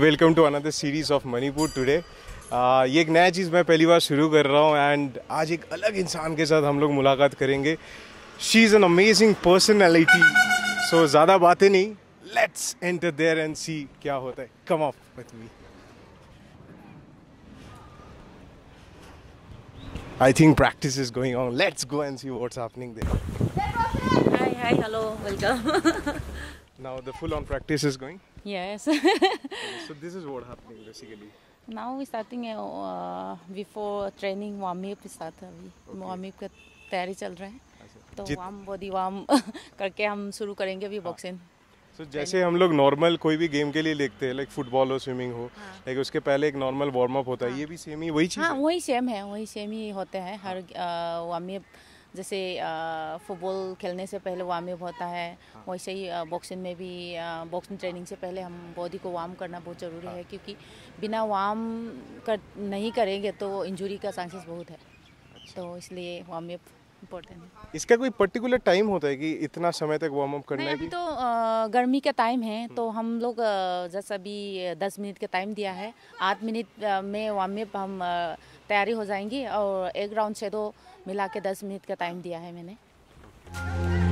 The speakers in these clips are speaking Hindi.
Welcome to another series of Manipur today ये एक नया चीज़ मैं पहली बार शुरू कर रहा हूँ एंड आज एक अलग इंसान के साथ हम लोग मुलाकात करेंगे she is an amazing personality so ज़्यादा बातें नहीं let's enter there and see क्या होता है come off with me I think practice is going on. Let's go and see what's happening there. Hi, hi, hello, welcome. now the full on practice is going. Yes. so this is what happening basically. Now we starting uh, uh before training warm up start अभी okay. अच्छा। तो warm up ka taiyari chal raha hai तो वार्म बॉडी वार्म करके हम शुरू करेंगे अभी बॉक्सिंग हाँ। तो जैसे हम लोग नॉर्मल कोई भी गेम के लिए देखते हैं लाइक फुटबॉल हो स्विमिंग हो हाँ। लाइक उसके पहले एक नॉर्मल वार्म अप होता है हाँ। ये भी सेम ही वही हाँ, चीज़ हाँ वही सेम है वही सेम ही होते हैं हर वार्म हाँ। अप uh, जैसे फुटबॉल खेलने से पहले वार्म अप होता है हाँ। वैसे ही बॉक्सिंग में भी बॉक्सिंग ट्रेनिंग से पहले हम बॉडी को वार्म करना बहुत ज़रूरी हाँ। है क्योंकि बिना वार्म कर नहीं करेंगे तो इंजरी का चांसेस बहुत है अच्छा। तो इसलिए वार्म अप इम्पोर्टेंट है इसका कोई पर्टिकुलर टाइम होता है कि इतना समय तक वार्म अप करना है अभी तो गर्मी का टाइम है हम्म। तो हम लोग जैसा अभी दस मिनट का टाइम दिया है आठ मिनट में वार्म अप हम तैयारी हो जाएंगी और एक राउंड से दो मिला के दस मिनट का टाइम दिया है मैंने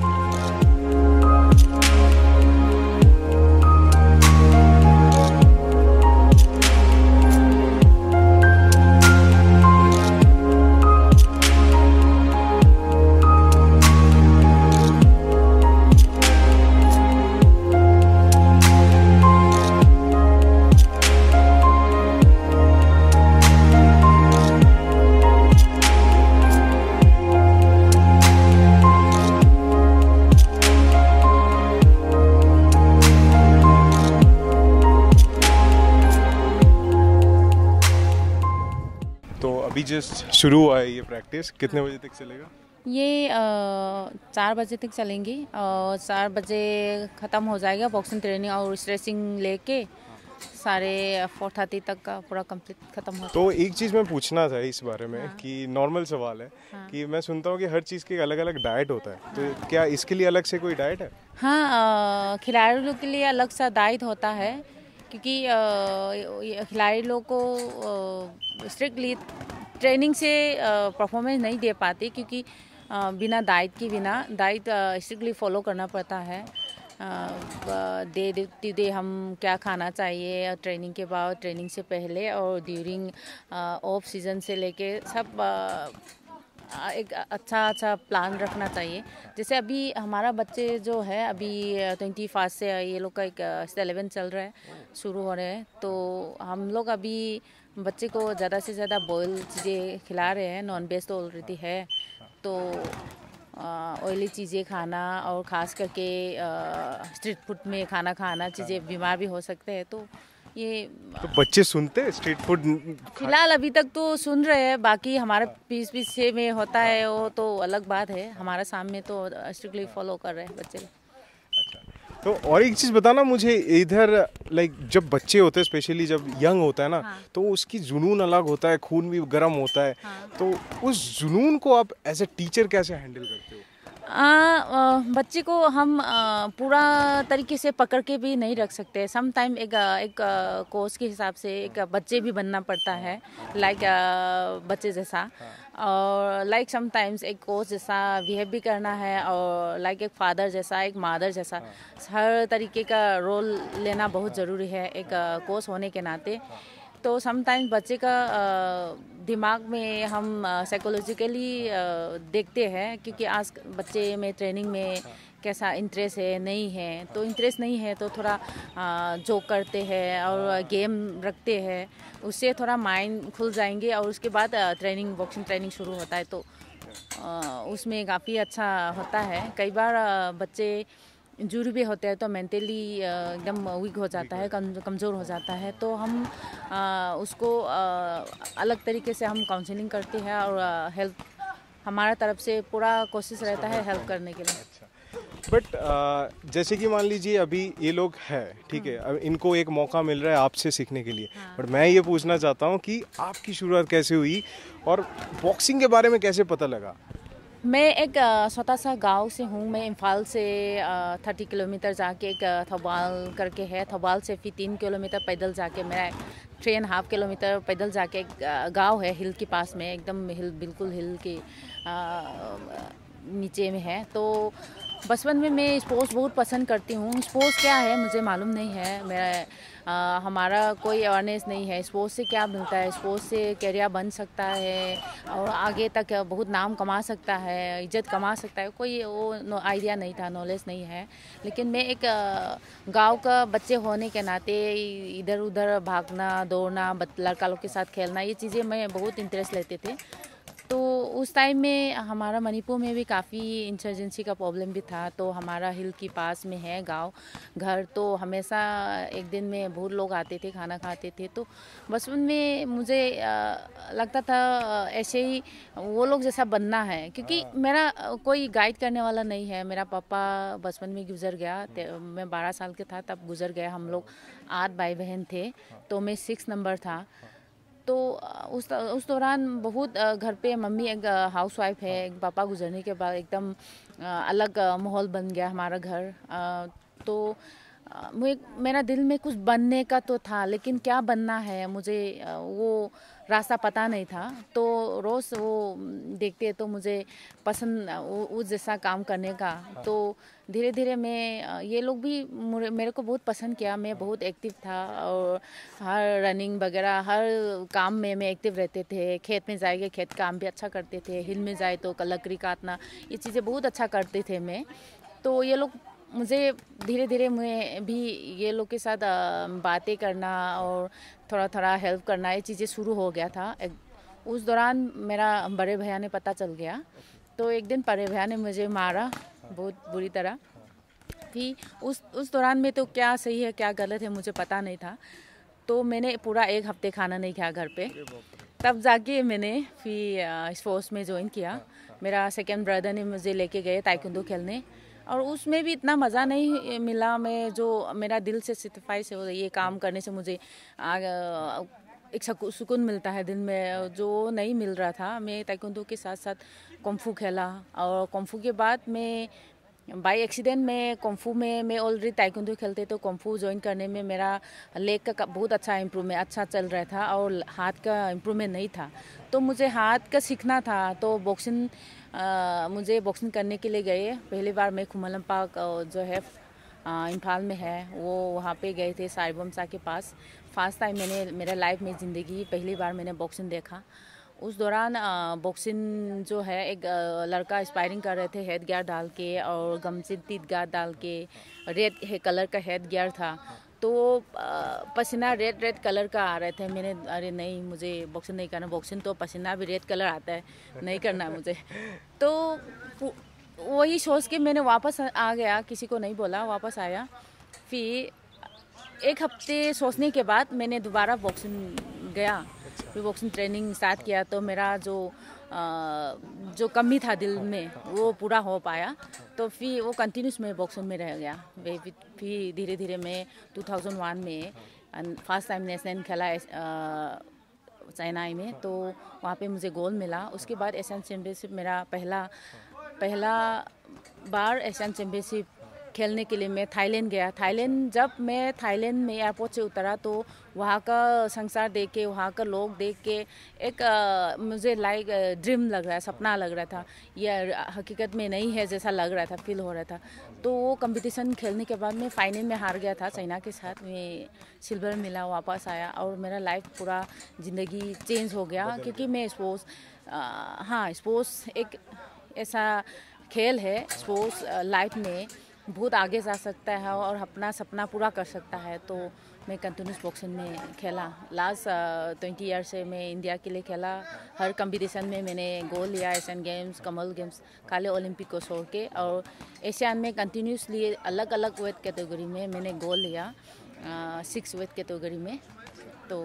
बजे शुरू हुआ है ये प्रैक्टिस कितने बजे तक चलेगा ये चार बजे तक चलेंगी और चार बजे ख़त्म हो जाएगा बॉक्सिंग ट्रेनिंग और स्ट्रेसिंग लेके सारे फोर थर्टी तक का पूरा कंप्लीट खत्म हो तो एक चीज़ मैं पूछना था इस बारे में हाँ। कि नॉर्मल सवाल है हाँ। कि मैं सुनता हूँ कि हर चीज़ के अलग अलग डाइट होता है तो क्या इसके लिए अलग से कोई डाइट है हाँ खिलाड़ियों के लिए अलग सा डाइट होता है क्योंकि खिलाड़ी लोग को स्ट्रिक्टली ट्रेनिंग से परफॉर्मेंस नहीं दे पाते क्योंकि बिना डाइट के बिना डाइट स्ट्रिक्टली फॉलो करना पड़ता है डे देते डे हम क्या खाना चाहिए ट्रेनिंग के बाद ट्रेनिंग से पहले और ड्यूरिंग ऑफ सीज़न से लेके सब एक अच्छा अच्छा प्लान रखना चाहिए जैसे अभी हमारा बच्चे जो है अभी ट्वेंटी फास्ट से ये लोग का एक इलेवन चल रहा है शुरू हो रहे हैं तो हम लोग अभी बच्चे को ज़्यादा से ज़्यादा बॉयल चीज़ें खिला रहे हैं नॉन वेज तो ऑलरेडी है तो ऑयली चीज़ें खाना और ख़ास करके स्ट्रीट फूड में खाना खाना चीज़ें हाँ। बीमार भी हो सकते हैं तो ये तो बच्चे सुनते हैं स्ट्रीट फूड फिलहाल अभी तक तो सुन रहे हैं बाकी हमारे पीस हाँ। पीछे में होता हाँ। है वो तो अलग बात है हमारे सामने तो स्ट्रिक्टली फॉलो कर रहे हैं बच्चे तो और एक चीज़ बताना मुझे इधर लाइक जब बच्चे होते हैं स्पेशली जब यंग होता है ना हाँ। तो उसकी जुनून अलग होता है खून भी गर्म होता है हाँ। तो उस जुनून को आप एज ए टीचर कैसे हैंडल करते हो आ, बच्चे को हम आ, पूरा तरीके से पकड़ के भी नहीं रख सकते सम टाइम एक एक कोर्स के हिसाब से एक बच्चे भी बनना पड़ता है लाइक बच्चे जैसा और लाइक टाइम्स एक कोच जैसा बिहेव भी करना है और लाइक एक फादर जैसा एक मादर जैसा हर तरीके का रोल लेना बहुत ज़रूरी है एक कोर्स होने के नाते तो समटाइम्स बच्चे का दिमाग में हम साइकोलॉजिकली देखते हैं क्योंकि आज बच्चे में ट्रेनिंग में अच्छा। कैसा इंटरेस्ट है नहीं है तो इंटरेस्ट नहीं है तो थोड़ा जोक करते हैं और गेम हाँ। रखते हैं उससे थोड़ा माइंड खुल जाएंगे और उसके बाद ट्रेनिंग बॉक्सिंग ट्रेनिंग शुरू होता है तो उसमें काफ़ी अच्छा होता है कई बार बच्चे जुड़बे होते हैं तो मेंटली एकदम वीक हो जाता है कमज़ोर हो जाता है तो हम उसको अलग तरीके से हम काउंसलिंग करते हैं और हेल्प हमारा तरफ से पूरा कोशिश रहता है हेल्प करने के लिए अच्छा। बट uh, जैसे कि मान लीजिए अभी ये लोग है ठीक है अब इनको एक मौका मिल रहा है आपसे सीखने के लिए हाँ। बट मैं ये पूछना चाहता हूँ कि आपकी शुरुआत कैसे हुई और बॉक्सिंग के बारे में कैसे पता लगा मैं एक छोटा सा गांव से हूँ मैं इम्फाल से थर्टी किलोमीटर जाके एक थबाल करके है थबाल से फिर तीन किलोमीटर पैदल जाके मेरा थ्री एंड हाफ किलोमीटर पैदल जाके एक गाँव है हिल के पास में एकदम हिल बिल्कुल हिल के नीचे में है तो बचपन में मैं स्पोर्ट्स बहुत पसंद करती हूँ स्पोर्ट्स क्या है मुझे मालूम नहीं है मेरा आ, हमारा कोई अवेयरनेस नहीं है स्पोर्ट्स से क्या मिलता है स्पोर्ट्स से कैरियर बन सकता है और आगे तक बहुत नाम कमा सकता है इज्जत कमा सकता है कोई वो आइडिया नहीं था नॉलेज नहीं है लेकिन मैं एक गाँव का बच्चे होने के नाते इधर उधर भागना दौड़ना लड़का लोग के साथ खेलना ये चीज़ें मैं बहुत इंटरेस्ट लेते थे तो उस टाइम में हमारा मणिपुर में भी काफ़ी इंसर्जेंसी का प्रॉब्लम भी था तो हमारा हिल के पास में है गांव घर तो हमेशा एक दिन में बहुत लोग आते थे खाना खाते थे तो बचपन में मुझे लगता था ऐसे ही वो लोग जैसा बनना है क्योंकि हाँ। मेरा कोई गाइड करने वाला नहीं है मेरा पापा बचपन में गुजर गया हाँ। मैं बारह साल के था तब गुजर गया हम लोग आठ भाई बहन थे हाँ। तो मैं सिक्स नंबर था तो उस उस दौरान बहुत घर पे मम्मी एक हाउस वाइफ है एक पापा गुजरने के बाद एकदम अलग माहौल बन गया हमारा घर तो मुझे मेरा दिल में कुछ बनने का तो था लेकिन क्या बनना है मुझे वो रास्ता पता नहीं था तो रोज़ वो देखते तो मुझे पसंद उस जैसा काम करने का हाँ। तो धीरे धीरे मैं ये लोग भी मेरे को बहुत पसंद किया मैं बहुत एक्टिव था और हर रनिंग वगैरह हर काम में मैं एक्टिव रहते थे खेत में जाएंगे खेत काम भी अच्छा करते थे हिल में जाए तो लकड़ी काटना ये चीज़ें बहुत अच्छा करते थे मैं तो ये लोग मुझे धीरे धीरे मैं भी ये लोग के साथ बातें करना और थोड़ा थोड़ा हेल्प करना ये चीज़ें शुरू हो गया था उस दौरान मेरा बड़े भैया ने पता चल गया तो एक दिन बड़े भैया ने मुझे मारा बहुत बुरी तरह थी उस उस दौरान में तो क्या सही है क्या गलत है मुझे पता नहीं था तो मैंने पूरा एक हफ्ते खाना नहीं खाया घर पे तब जाके मैंने फिर फोर्स में ज्वाइन किया मेरा सेकेंड ब्रदर ने मुझे लेके गए ताइकुंडो खेलने और उसमें भी इतना मज़ा नहीं मिला मैं जो मेरा दिल से सेटिस्फाइस हो ये काम करने से मुझे एक सुकून मिलता है दिल में जो नहीं मिल रहा था मैं ताइकुंडो के साथ साथ कम्फू खेला और कम्फू के बाद मैं बाई एक्सीडेंट में कम्फू में मैं ऑलरेडी ताइकुंडो खेलते तो कम्फू ज्वाइन करने में मेरा लेग का बहुत अच्छा इम्प्रूवमेंट अच्छा चल रहा था और हाथ का इम्प्रूवमेंट नहीं था तो मुझे हाथ का सीखना था तो बॉक्सिंग मुझे बॉक्सिंग करने के लिए गए पहली बार मैं खुमलम पार्क जो है इम्फाल में है वो वहाँ पे गए थे साहिबम शाह के पास फर्स्ट टाइम मैंने मेरा लाइफ में ज़िंदगी पहली बार मैंने बॉक्सिंग देखा उस दौरान बॉक्सिंग जो है एक लड़का स्पायरिंग कर रहे थे हेड गियर डाल के और गमसिद तीत गार डाल के रेड कलर का हेड गियर था तो पसीना रेड रेड कलर का आ रहे थे मैंने अरे नहीं मुझे बॉक्सिंग नहीं करना बॉक्सिंग तो पसीना भी रेड कलर आता है नहीं करना है मुझे तो वही सोच के मैंने वापस आ गया किसी को नहीं बोला वापस आया फिर एक हफ्ते सोचने के बाद मैंने दोबारा बॉक्सिंग गया अच्छा। फिर बॉक्सिंग ट्रेनिंग स्टार्ट किया तो मेरा जो आ, जो कमी था दिल में हाँ, हाँ। वो पूरा हो पाया तो फिर वो कंटिन्यूस में बॉक्सिंग में रह गया वे क्योंकि धीरे धीरे मैं 2001 में फर्स्ट टाइम नेशनल खेला चेन्नई में तो वहाँ पे मुझे गोल्ड मिला उसके बाद एशियन चैम्पियनशिप मेरा पहला पहला बार एशियन चैम्पियनशिप खेलने के लिए मैं थाईलैंड गया थाईलैंड जब मैं थाईलैंड में एयरपोर्ट से उतरा तो वहाँ का संसार देख के वहाँ का लोग देख के एक आ, मुझे लाइक ड्रीम लग रहा है सपना लग रहा था यह हकीकत में नहीं है जैसा लग रहा था फील हो रहा था तो वो कंपटीशन खेलने के बाद मैं फाइनल में हार गया था चाइना के साथ मैं सिल्वर मिला वापस आया और मेरा लाइफ पूरा ज़िंदगी चेंज हो गया क्योंकि मैं स्पोर्ट्स हाँ स्पोर्ट्स एक ऐसा खेल है स्पोर्ट्स लाइफ में बहुत आगे जा सकता है और अपना सपना पूरा कर सकता है तो मैं कंटिन्यूस बॉक्सिंग में खेला लास्ट ट्वेंटी ईयर से मैं इंडिया के लिए खेला हर कंपटीशन में मैंने गोल लिया एशियन गेम्स कमल गेम्स काले ओलंपिक को छोड़ के और एशियन में कंटिन्यूसली अलग अलग वेट कैटेगरी में मैंने गोल लिया सिक्स वेट कैटेगरी में तो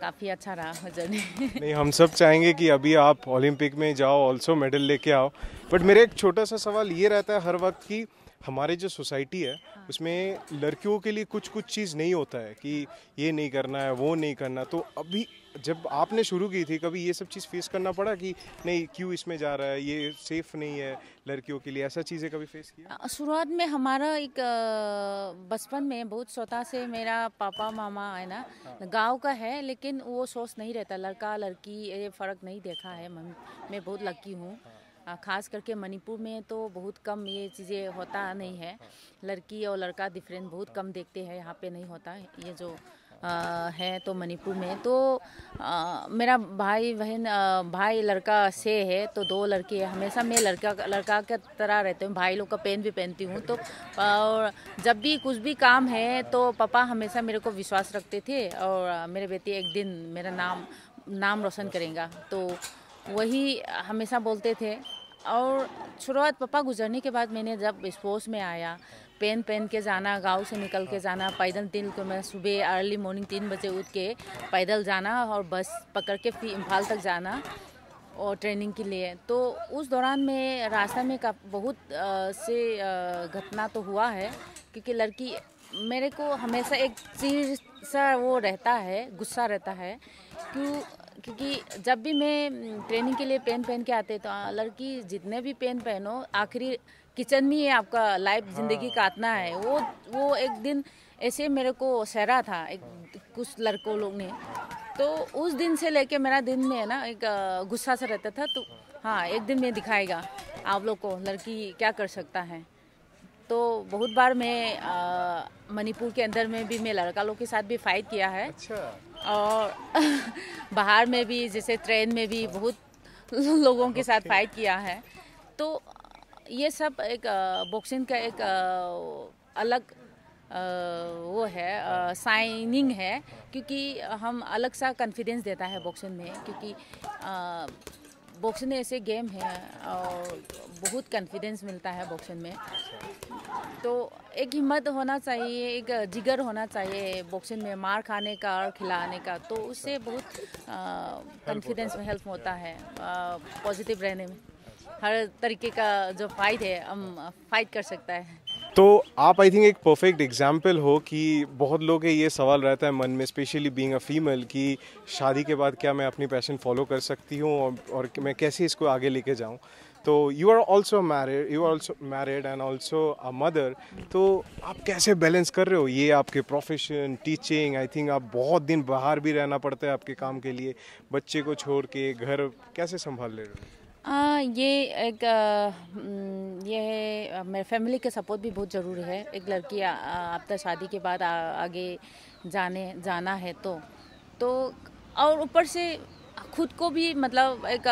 काफ़ी अच्छा रहा जर्नी नहीं हम सब चाहेंगे कि अभी आप ओलंपिक में जाओ ऑल्सो मेडल लेके आओ बट मेरा एक छोटा सा सवाल ये रहता है हर वक्त की हमारे जो सोसाइटी है हाँ। उसमें लड़कियों के लिए कुछ कुछ चीज़ नहीं होता है कि ये नहीं करना है वो नहीं करना तो अभी जब आपने शुरू की थी कभी ये सब चीज़ फेस करना पड़ा कि नहीं क्यों इसमें जा रहा है ये सेफ नहीं है लड़कियों के लिए ऐसा चीज़ें कभी फेस किया शुरुआत में हमारा एक बचपन में बहुत स्वतः से मेरा पापा मामा है ना हाँ। गांव का है लेकिन वो सोच नहीं रहता लड़का लड़की ये फ़र्क नहीं देखा है मैं बहुत लकी हूँ हाँ। खास करके मणिपुर में तो बहुत कम ये चीज़ें होता नहीं है लड़की और लड़का डिफरेंट बहुत कम देखते हैं यहाँ पे नहीं होता ये जो आ, है तो मणिपुर में तो आ, मेरा भाई बहन भाई लड़का से है तो दो लड़के हैं हमेशा मैं लड़का लड़का के तरह रहती हूँ भाई लोग का पेन भी पहनती हूँ तो और जब भी कुछ भी काम है तो पापा हमेशा मेरे को विश्वास रखते थे और मेरे बेटी एक दिन मेरा नाम नाम रोशन करेगा तो वही हमेशा बोलते थे और शुरुआत पापा गुजरने के बाद मैंने जब स्पोर्ट्स में आया पेन पेन के जाना गांव से निकल के जाना पैदल तीन को मैं सुबह अर्ली मॉर्निंग तीन बजे उठ के पैदल जाना और बस पकड़ के फिर इम्फाल तक जाना और ट्रेनिंग के लिए तो उस दौरान में रास्ते में का बहुत आ, से घटना तो हुआ है क्योंकि लड़की मेरे को हमेशा एक चीज सा वो रहता है गुस्सा रहता है क्यों क्योंकि जब भी मैं ट्रेनिंग के लिए पेन पहन के आते तो लड़की जितने भी पेन पहनो आखिरी किचन में ही आपका लाइफ हाँ। जिंदगी आतना है वो वो एक दिन ऐसे मेरे को सहरा था एक कुछ लड़कों लोग ने तो उस दिन से लेके मेरा दिन में है ना एक गुस्सा सा रहता था तो हाँ एक दिन मैं दिखाएगा आप लोग को लड़की क्या कर सकता है तो बहुत बार मैं मणिपुर के अंदर में भी मैं लड़का लोग के साथ भी फाइट किया है अच्छा। और बाहर में भी जैसे ट्रेन में भी बहुत लोगों के साथ फाइट किया है तो ये सब एक बॉक्सिंग का एक अलग वो है साइनिंग है क्योंकि हम अलग सा कॉन्फिडेंस देता है बॉक्सिंग में क्योंकि बॉक्सिंग ऐसे गेम है और बहुत कॉन्फिडेंस मिलता है बॉक्सिंग में तो एक हिम्मत होना चाहिए एक जिगर होना चाहिए बॉक्सिंग में मार खाने का और खिलाने का तो उससे बहुत कॉन्फिडेंस में हेल्प होता है पॉजिटिव रहने में हर तरीके का जो फाइट है हम फाइट कर सकता है तो आप आई थिंक एक परफेक्ट एग्जाम्पल हो कि बहुत लोग के ये सवाल रहता है मन में स्पेशली बीइंग अ फीमेल कि शादी के बाद क्या मैं अपनी पैशन फॉलो कर सकती हूँ और, और मैं कैसे इसको आगे लेके जाऊँ तो you are also married you are also married and also a mother तो आप कैसे बैलेंस कर रहे हो ये आपके प्रोफेशन टीचिंग आई थिंक आप बहुत दिन बाहर भी रहना पड़ता है आपके काम के लिए बच्चे को छोड़ के घर कैसे संभाल ले रहे हो आ, ये एक आ, हम्म, ये मेरे फैमिली के सपोर्ट भी बहुत ज़रूरी है एक लड़की तक शादी के बाद आ, आगे जाने जाना है तो तो और ऊपर से खुद को भी मतलब एक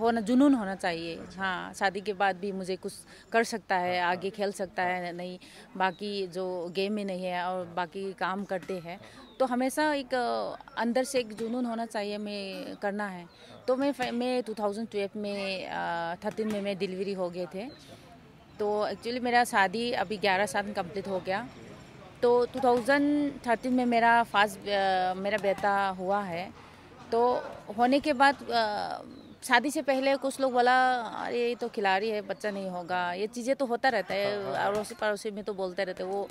होना जुनून होना चाहिए हाँ शादी के बाद भी मुझे कुछ कर सकता है आगे खेल सकता है नहीं बाकी जो गेम में नहीं है और बाकी काम करते हैं तो हमेशा एक अंदर से एक जुनून होना चाहिए मैं करना है तो मैं मैं 2012 में थर्टीन में मैं डिलीवरी हो गए थे तो एक्चुअली मेरा शादी अभी 11 साल कंप्लीट हो गया तो 2013 में मेरा फास्ट मेरा बेटा हुआ है तो होने के बाद शादी से पहले कुछ लोग बोला अरे ये तो खिलाड़ी है बच्चा नहीं होगा ये चीज़ें तो होता रहता है हाँ, हाँ, हाँ। अड़ोसी पड़ोसी में तो बोलते रहते वो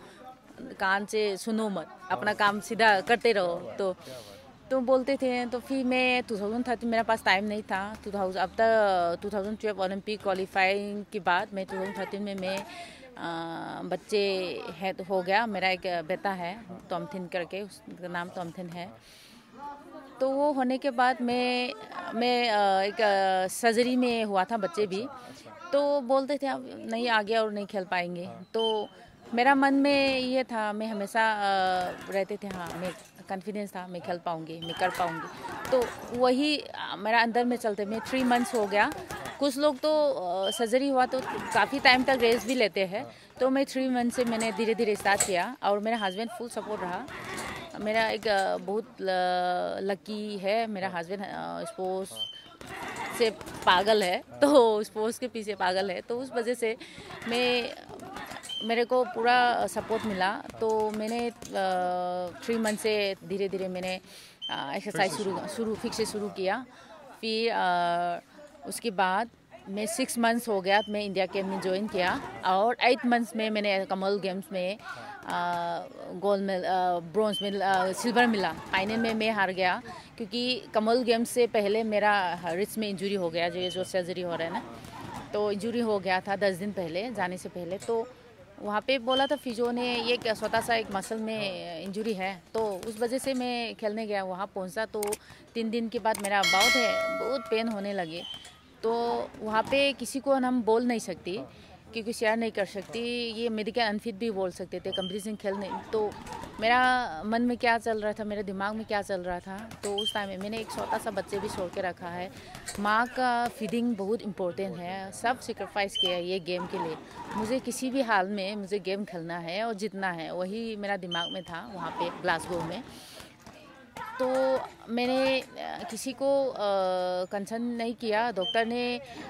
कान से सुनो मत अपना काम सीधा करते रहो तो तो बोलते थे तो फिर मैं टू थाउजेंड थर्टीन मेरे पास टाइम नहीं था टू थाउजेंड अब तक two thousand twelve Olympic qualifying के बाद मैं टू थाउजेंड थर्टीन में मैं आ, बच्चे है तो हो गया मेरा एक बेटा है टॉमथिन करके उसका नाम टॉमथिन है तो वो होने के बाद मैं मैं एक सर्जरी में हुआ था बच्चे भी तो बोलते थे अब नहीं आ गया और नहीं खेल पाएंगे तो मेरा मन में ये था मैं हमेशा रहते थे हाँ मैं कॉन्फिडेंस था मैं खेल पाऊँगी मैं कर पाऊँगी तो वही मेरा अंदर में चलते मैं थ्री मंथ्स हो गया कुछ लोग तो सर्जरी हुआ तो काफ़ी टाइम तक रेस्ट भी लेते हैं तो मैं थ्री मंथ से मैंने धीरे धीरे स्टार्ट किया और मेरा हस्बैंड फुल सपोर्ट रहा मेरा एक बहुत लकी है मेरा हस्बैंड स्पोर्ट्स से पागल है तो स्पोर्ट्स के पीछे पागल है तो उस वजह से मैं मेरे को पूरा सपोर्ट मिला तो मैंने थ्री मंथ से धीरे धीरे मैंने एक्सरसाइज शुरू शुरू फिर से शुरू किया फिर आ, उसके बाद मैं सिक्स मंथ्स हो गया मैं इंडिया गेम में ज्वाइन किया और एट मंथ्स में मैंने कमल गेम्स में gold medal bronze medal silver मिला फाइनल में मैं हार गया क्योंकि कमल गेम से पहले मेरा रिट्स में इंजरी हो गया जो ये जो सर्जरी हो रहा है ना तो इंजरी हो गया था दस दिन पहले जाने से पहले तो वहाँ पे बोला था फिजो ने ये क्या छोटा सा एक मसल में इंजरी है तो उस वजह से मैं खेलने गया वहाँ पहुँचा तो तीन दिन के बाद मेरा अबाउट है बहुत पेन होने लगे तो वहाँ पे किसी को हम बोल नहीं सकती क्योंकि शेयर नहीं कर सकती ये मेडिकल अनफिट भी बोल सकते थे खेल नहीं तो मेरा मन में क्या चल रहा था मेरे दिमाग में क्या चल रहा था तो उस टाइम में मैंने एक छोटा सा बच्चे भी छोड़ के रखा है माँ का फीडिंग बहुत इम्पोर्टेंट है सब सेक्रीफाइस किया ये गेम के लिए मुझे किसी भी हाल में मुझे गेम खेलना है और जितना है वही मेरा दिमाग में था वहाँ पे ग्लासगो में तो मैंने किसी को कंसर्न नहीं किया डॉक्टर ने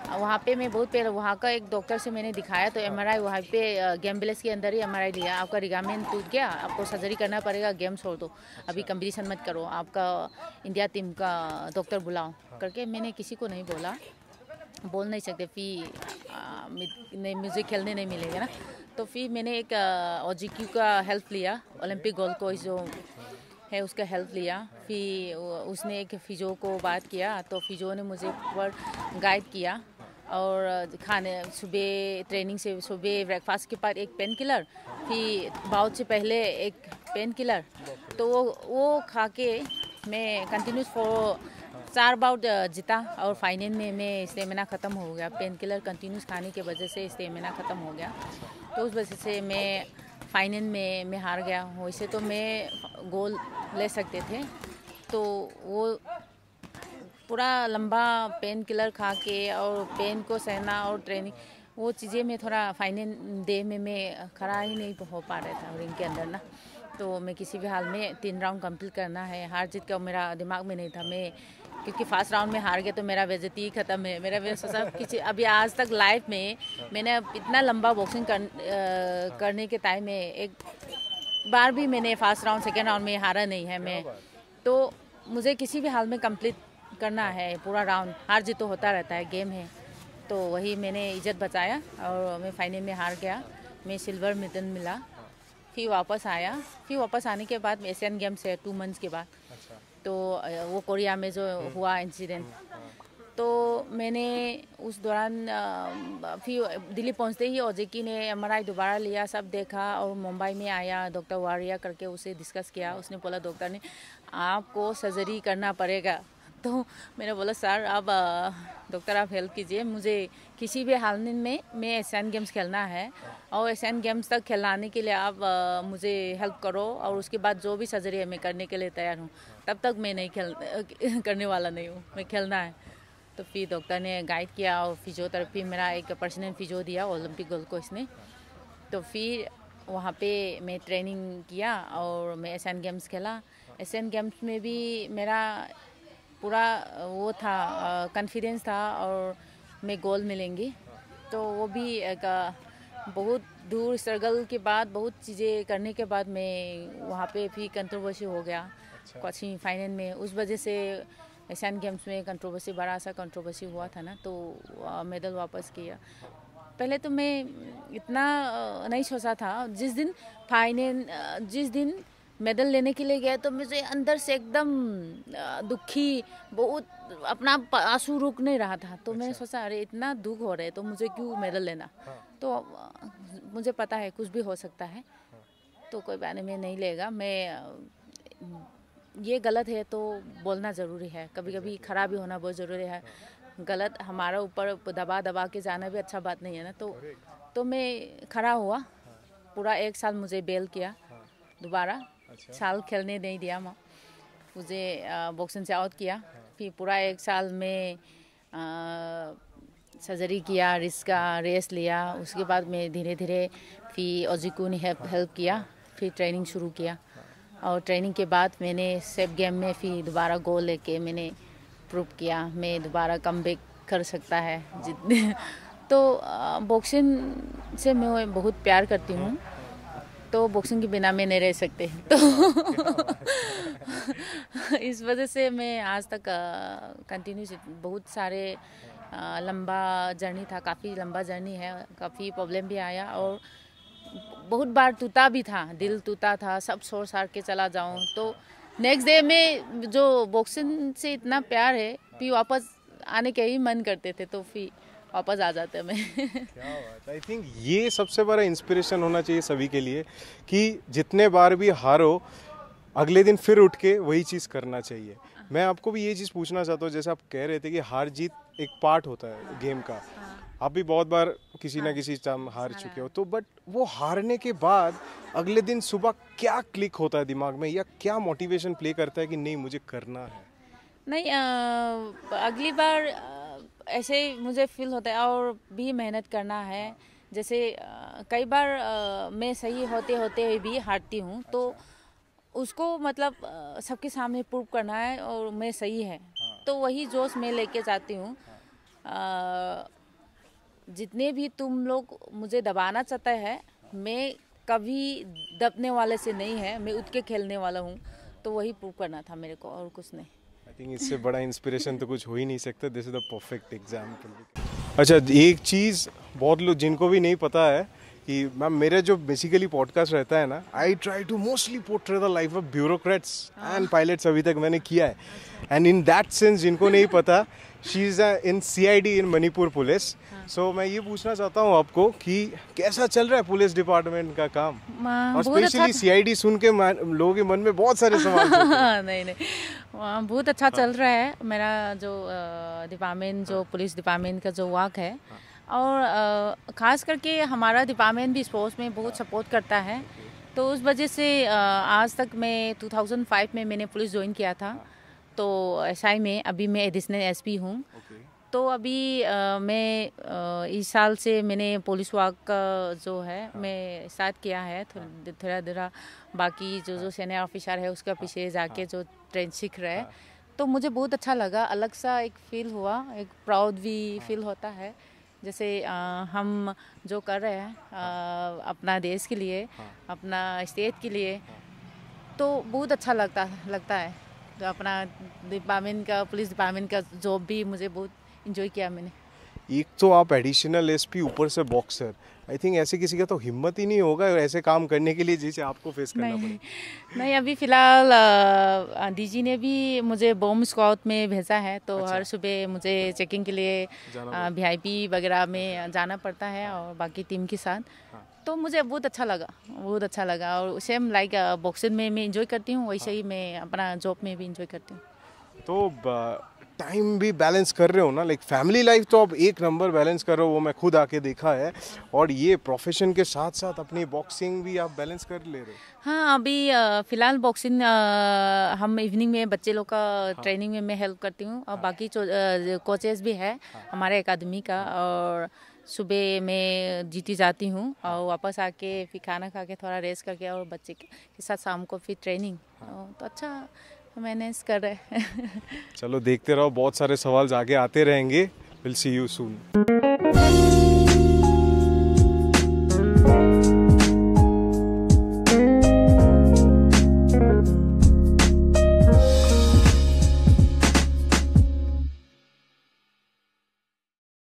वहाँ पे मैं बहुत पहले वहाँ का एक डॉक्टर से मैंने दिखाया तो एमआरआई हाँ। वहाँ पे गैम्बुलेंस के अंदर ही एमआरआई लिया आपका रिगामेंट टूट गया आपको सर्जरी करना पड़ेगा गेम छोड़ दो अच्छा। अभी कंपटीशन मत करो आपका इंडिया टीम का डॉक्टर बुलाओ हाँ। करके मैंने किसी को नहीं बोला बोल नहीं सकते फिर नहीं म्यूज़िक खेलने नहीं मिलेगा ना तो फिर मैंने एक ओ का हेल्प लिया ओलंपिक गोल्ड कोच जो है उसका हेल्प लिया फिर उसने एक फिजो को बात किया तो फिजो ने मुझे पर गाइड किया और खाने सुबह ट्रेनिंग से सुबह ब्रेकफास्ट के बाद एक पेन किलर फिर बाउट से पहले एक पेन किलर तो वो वो खा के मैं कंटिन्यूस फॉर चार बाउट जीता और फाइनल में मैं स्टेमिना ख़त्म हो गया पेन किलर कंटिन्यूस खाने की वजह से स्टेमिना ख़त्म हो गया तो उस वजह से मैं फाइनल में मैं हार गया वैसे तो मैं गोल ले सकते थे तो वो पूरा लंबा पेन किलर खा के और पेन को सहना और ट्रेनिंग वो चीज़ें मैं थोड़ा फाइनल डे में मैं खड़ा ही नहीं हो पा रहा था रिंग के अंदर ना तो मैं किसी भी हाल में तीन राउंड कंप्लीट करना है हार जीत का मेरा दिमाग में नहीं था मैं क्योंकि फर्स्ट राउंड में हार गया तो मेरा बेजती ही खत्म है मेरा मैंने सोचा किसी अभी आज तक लाइफ में मैंने इतना लंबा बॉक्सिंग कर, करने के टाइम में एक बार भी मैंने फर्स्ट राउंड सेकेंड राउंड में हारा नहीं है मैं तो मुझे किसी भी हाल में कम्प्लीट करना है पूरा राउंड हार जीत तो होता रहता है गेम है तो वही मैंने इज्जत बचाया और मैं फाइनल में हार गया मैं सिल्वर मेडल मिला फिर वापस आया फिर वापस आने के बाद एशियन गेम्स है टू मंथ्स के बाद अच्छा। तो वो कोरिया में जो हम्म। हुआ इंसिडेंट तो मैंने उस दौरान फिर दिल्ली पहुंचते ही ओजेकी ने एम दोबारा लिया सब देखा और मुंबई में आया डॉक्टर वारिया करके उसे डिस्कस किया उसने बोला डॉक्टर ने आपको सर्जरी करना पड़ेगा तो मैंने बोला सर अब डॉक्टर आप हेल्प कीजिए मुझे किसी भी हाल में मैं एशियन गेम्स खेलना है और एशियन गेम्स तक खेलाने के लिए आप मुझे हेल्प करो और उसके बाद जो भी सर्जरी है मैं करने के लिए तैयार हूँ तब तक मैं नहीं खेल करने वाला नहीं हूँ मैं खेलना है तो फिर डॉक्टर ने गाइड किया और फिजियोथेरेपी मेरा एक पर्सनल फिजो दिया ओलंपिक गोल्ड कोच ने तो फिर वहाँ पे मैं ट्रेनिंग किया और मैं एशियन गेम्स खेला एशियन गेम्स में भी मेरा पूरा वो था कॉन्फिडेंस था और मैं गोल्ड मिलेंगी तो वो भी एक बहुत दूर स्ट्रगल के बाद बहुत चीज़ें करने के बाद मैं वहाँ पे भी कंट्रोवर्सी हो गया अच्छा। कोचिंग फाइनल में उस वजह से एशियन गेम्स में कंट्रोवर्सी बड़ा सा कंट्रोवर्सी हुआ था ना तो मेडल वापस किया पहले तो मैं इतना नहीं सोचा था जिस दिन फाइनल जिस दिन मेडल लेने के लिए गया तो मुझे अंदर से एकदम दुखी बहुत अपना आंसू रुक नहीं रहा था तो अच्छा। मैंने सोचा अरे इतना दुख हो रहा है तो मुझे क्यों मेडल लेना हाँ। तो मुझे पता है कुछ भी हो सकता है हाँ। तो कोई बात नहीं मैं नहीं लेगा मैं ये गलत है तो बोलना ज़रूरी है कभी कभी खराब भी होना बहुत ज़रूरी है हाँ। गलत हमारा ऊपर दबा दबा के जाना भी अच्छा बात नहीं है ना तो तो मैं खड़ा हुआ पूरा एक साल मुझे बेल किया हाँ। दोबारा अच्छा। साल खेलने नहीं दिया माँ मुझे बॉक्सिंग से आउट किया हाँ। फिर पूरा एक साल में सर्जरी किया रिस्क का रेस्ट लिया उसके बाद मैं धीरे धीरे फिर ओजिकू ने हेल्प हेल्प किया फिर ट्रेनिंग शुरू किया और ट्रेनिंग के बाद मैंने सेफ गेम में फिर दोबारा गोल लेके मैंने प्रूव किया मैं दोबारा कम कर सकता है जितने तो बॉक्सिंग से मैं बहुत प्यार करती हूँ तो बॉक्सिंग के बिना मैं नहीं रह सकते तो इस वजह से मैं आज तक कंटिन्यू बहुत सारे लंबा जर्नी था काफ़ी लंबा जर्नी है काफ़ी प्रॉब्लम भी आया और बहुत बार टूटा भी था दिल टूटा था सब शोर सार के चला जाऊँ तो नेक्स्ट डे में जो बॉक्सिंग से इतना प्यार है फिर वापस आने के ही मन करते थे तो फिर वापस आ जाते मैं आई थिंक ये सबसे बड़ा इंस्पिरेशन होना चाहिए सभी के लिए कि जितने बार भी हारो अगले दिन फिर उठ के वही चीज़ करना चाहिए मैं आपको भी ये चीज़ पूछना चाहता हूँ जैसे आप कह रहे थे कि हार जीत एक पार्ट होता है गेम का आप भी बहुत बार किसी ना हाँ। किसी टाइम हार चुके हो तो बट वो हारने के बाद अगले दिन सुबह क्या क्लिक होता है दिमाग में या क्या मोटिवेशन प्ले करता है कि नहीं मुझे करना है नहीं आ, अगली बार ऐसे मुझे फील होता है और भी मेहनत करना है हाँ। जैसे कई बार आ, मैं सही होते होते हुए भी हारती हूँ तो अच्छा। तो उसको मतलब सबके सामने प्रूव करना है और मैं सही है हाँ। तो वही जोश मैं लेके जाती हूँ हाँ। जितने भी तुम लोग मुझे दबाना चाहते हैं मैं कभी दबने वाले से नहीं है मैं उठ के खेलने वाला हूँ तो वही प्रूव करना था मेरे को और कुछ नहीं आई थिंक इससे बड़ा इंस्पिरेशन तो कुछ हो ही नहीं सकता this is the perfect example अच्छा एक चीज़ बहुत लोग जिनको भी नहीं पता है कि मैम मेरा जो बेसिकली पॉडकास्ट रहता है ना I try to mostly portray the life of bureaucrats and pilots अभी तक मैंने किया है एंड इन दैट सेंस जिनको नहीं पता she is in C I D in Manipur police so मैं ये पूछना चाहता हूँ आपको कि कैसा चल रहा है पुलिस डिपार्टमेंट का काम हाँ, और स्पेशली सी आई डी सुन के लोगों के मन में बहुत सारे सवाल नहीं नहीं हाँ, बहुत अच्छा हाँ। चल रहा है मेरा जो डिपार्टमेंट जो पुलिस डिपार्टमेंट का जो वर्क है और ख़ास करके हमारा डिपार्टमेंट भी स्पोर्ट्स में बहुत सपोर्ट करता है तो उस वजह से आज तक मैं 2005 में मैंने पुलिस ज्वाइन किया था तो एस आई में अभी मैं एडिशनल एस पी हूँ तो अभी आ, मैं आ, इस साल से मैंने पुलिस वाक का जो है हाँ। मैं साथ किया है हाँ। थोड़ा थोड़ा बाकी जो जो हाँ। सेना ऑफिसर है उसका पीछे हाँ। जाके जो ट्रेन सीख रहे हाँ। तो मुझे बहुत अच्छा लगा अलग सा एक फील हुआ एक प्राउड भी हाँ। फील होता है जैसे आ, हम जो कर रहे हैं अपना देश के लिए अपना स्टेट के लिए तो बहुत अच्छा लगता लगता है तो अपना डिपार्टमेंट का पुलिस डिपार्टमेंट का जॉब भी मुझे बहुत इंजॉय किया मैंने एक तो आप एडिशनल एसपी ऊपर से बॉक्सर आई थिंक ऐसे किसी का तो हिम्मत ही नहीं होगा ऐसे काम करने के लिए जिसे आपको फेस करना नहीं, नहीं अभी फिलहाल डीजी ने भी मुझे बॉम्ब स्क्वाड में भेजा है तो अच्छा। हर सुबह मुझे चेकिंग के लिए वीआईपी वगैरह में जाना पड़ता है और बाकी टीम के साथ हाँ। तो मुझे बहुत अच्छा लगा बहुत अच्छा लगा और सेम लाइक बॉक्सिंग में मैं इंजॉय करती हूँ वैसे ही हाँ। मैं अपना जॉब में भी इंजॉय करती हूँ तो टाइम uh, भी बैलेंस कर रहे हो ना लाइक फैमिली लाइफ तो अब एक नंबर बैलेंस कर रहे हो वो मैं खुद आके देखा है और ये प्रोफेशन के साथ साथ अपनी बॉक्सिंग भी आप बैलेंस कर ले रहे हो हाँ अभी uh, फिलहाल बॉक्सिंग uh, हम इवनिंग में बच्चे लोग का हाँ। ट्रेनिंग में मैं हेल्प करती हूँ और हाँ। बाकी कोचेज भी है हाँ। हमारे अकादमी का हाँ। और सुबह मैं जीती जाती हूँ और वापस आके फिर खाना खा के थोड़ा रेस्ट करके और बच्चे के साथ शाम को फिर ट्रेनिंग हाँ। तो, तो अच्छा मैनेज कर रहे चलो देखते रहो बहुत सारे सवाल आगे आते रहेंगे विल सी यू सून